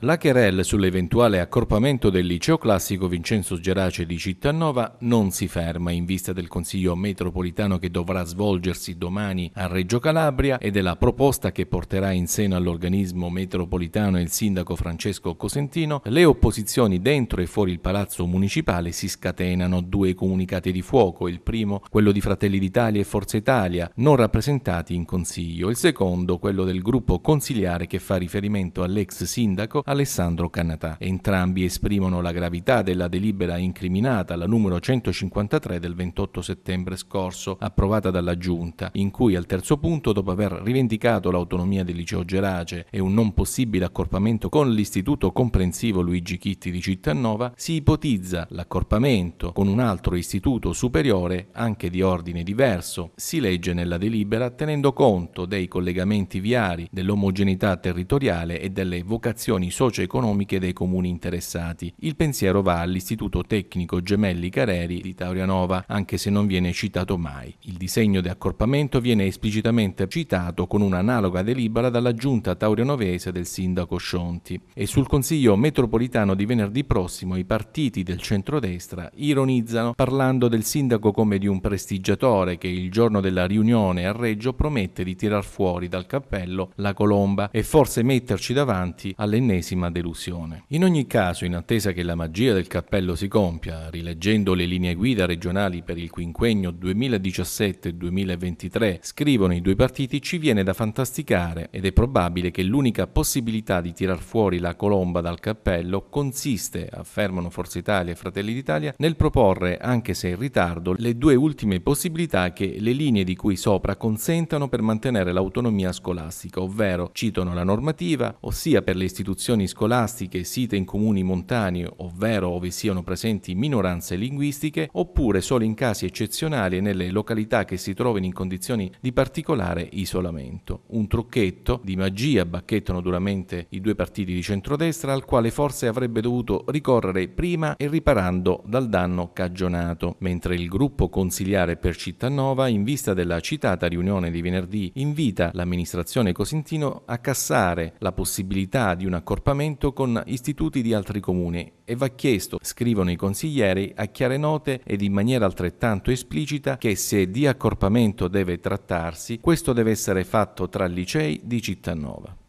La querelle sull'eventuale accorpamento del liceo classico Vincenzo Gerace di Cittanova non si ferma in vista del Consiglio metropolitano che dovrà svolgersi domani a Reggio Calabria e della proposta che porterà in seno all'organismo metropolitano il sindaco Francesco Cosentino, le opposizioni dentro e fuori il palazzo municipale si scatenano due comunicati di fuoco, il primo quello di Fratelli d'Italia e Forza Italia, non rappresentati in Consiglio, il secondo quello del gruppo consigliare che fa riferimento all'ex sindaco Alessandro Canatà. Entrambi esprimono la gravità della delibera incriminata, la numero 153 del 28 settembre scorso, approvata dalla Giunta, in cui al terzo punto, dopo aver rivendicato l'autonomia del liceo Gerace e un non possibile accorpamento con l'istituto comprensivo Luigi Chitti di Cittanova, si ipotizza l'accorpamento con un altro istituto superiore, anche di ordine diverso, si legge nella delibera tenendo conto dei collegamenti viari, dell'omogeneità territoriale e delle vocazioni socio-economiche dei comuni interessati. Il pensiero va all'Istituto Tecnico Gemelli Careri di Taurianova, anche se non viene citato mai. Il disegno di accorpamento viene esplicitamente citato con un'analoga delibera dalla giunta taurianovese del sindaco Scionti e sul Consiglio metropolitano di venerdì prossimo i partiti del centrodestra ironizzano parlando del sindaco come di un prestigiatore che il giorno della riunione a Reggio promette di tirar fuori dal cappello la colomba e forse metterci davanti all'ennesima ennesima delusione. In ogni caso, in attesa che la magia del cappello si compia, rileggendo le linee guida regionali per il quinquennio 2017-2023, scrivono i due partiti, ci viene da fantasticare ed è probabile che l'unica possibilità di tirar fuori la colomba dal cappello consiste, affermano Forza Italia e Fratelli d'Italia, nel proporre, anche se in ritardo, le due ultime possibilità che le linee di cui sopra consentano per mantenere l'autonomia scolastica, ovvero, citano la normativa, ossia per le istituzioni istituzioni scolastiche site in comuni montani, ovvero ove siano presenti minoranze linguistiche, oppure solo in casi eccezionali nelle località che si trovino in condizioni di particolare isolamento. Un trucchetto di magia bacchettano duramente i due partiti di centrodestra al quale forse avrebbe dovuto ricorrere prima e riparando dal danno cagionato, mentre il gruppo consigliare per Cittanova, in vista della citata riunione di venerdì, invita l'amministrazione cosentino a cassare la possibilità di un accordo accorpamento con istituti di altri comuni e va chiesto, scrivono i consiglieri, a chiare note ed in maniera altrettanto esplicita che se di accorpamento deve trattarsi, questo deve essere fatto tra licei di Città Nova.